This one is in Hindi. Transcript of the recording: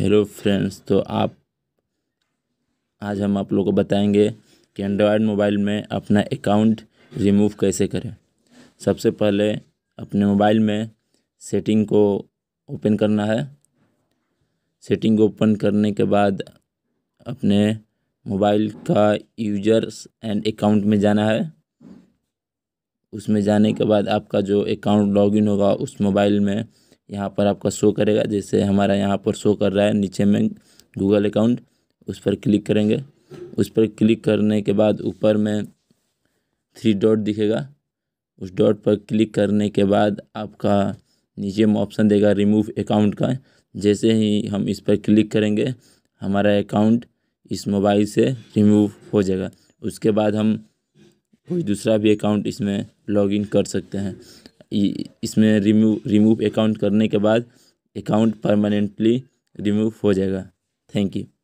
हेलो फ्रेंड्स तो आप आज हम आप लोग को बताएंगे कि एंड्रॉयड मोबाइल में अपना अकाउंट रिमूव कैसे करें सबसे पहले अपने मोबाइल में सेटिंग को ओपन करना है सेटिंग को ओपन करने के बाद अपने मोबाइल का यूजर्स एंड अकाउंट में जाना है उसमें जाने के बाद आपका जो अकाउंट लॉगिन होगा उस मोबाइल में यहाँ पर आपका शो करेगा जैसे हमारा यहाँ पर शो कर रहा है नीचे में गूगल अकाउंट उस पर क्लिक करेंगे उस पर क्लिक करने के बाद ऊपर में थ्री डॉट दिखेगा उस डॉट पर क्लिक करने के बाद आपका नीचे में ऑप्शन देगा रिमूव अकाउंट का जैसे ही हम इस पर क्लिक करेंगे हमारा अकाउंट इस मोबाइल से रिमूव हो जाएगा उसके बाद हम कोई दूसरा भी अकाउंट इसमें लॉगिन कर सकते हैं इसमें रिमूव रिमूव अकाउंट करने के बाद अकाउंट परमानेंटली रिमूव हो जाएगा थैंक यू